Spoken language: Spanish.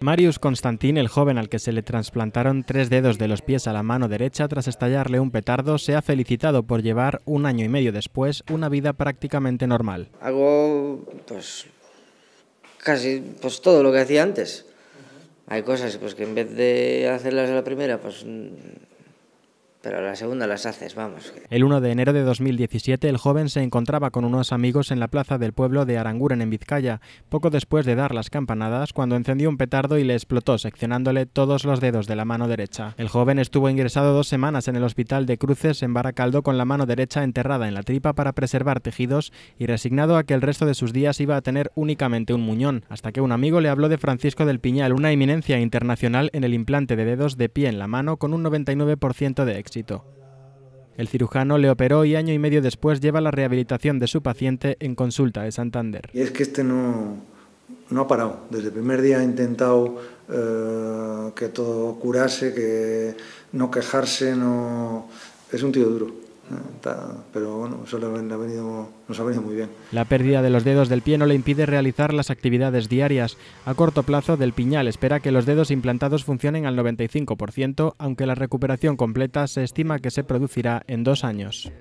Marius Constantin, el joven al que se le trasplantaron tres dedos de los pies a la mano derecha tras estallarle un petardo, se ha felicitado por llevar un año y medio después una vida prácticamente normal. Hago pues casi pues todo lo que hacía antes. Hay cosas pues que en vez de hacerlas a la primera, pues pero la segunda las haces, vamos. El 1 de enero de 2017, el joven se encontraba con unos amigos en la plaza del pueblo de Aranguren, en Vizcaya, poco después de dar las campanadas, cuando encendió un petardo y le explotó, seccionándole todos los dedos de la mano derecha. El joven estuvo ingresado dos semanas en el hospital de Cruces, en Baracaldo, con la mano derecha enterrada en la tripa para preservar tejidos y resignado a que el resto de sus días iba a tener únicamente un muñón, hasta que un amigo le habló de Francisco del Piñal, una eminencia internacional en el implante de dedos de pie en la mano con un 99% de éxito. El cirujano le operó y año y medio después lleva la rehabilitación de su paciente en consulta de Santander. Y es que este no, no ha parado. Desde el primer día ha intentado eh, que todo curase, que no quejarse, no... Es un tío duro. Ah, pero bueno, nos ha venido muy bien. La pérdida de los dedos del pie no le impide realizar las actividades diarias. A corto plazo, Del Piñal espera que los dedos implantados funcionen al 95%, aunque la recuperación completa se estima que se producirá en dos años.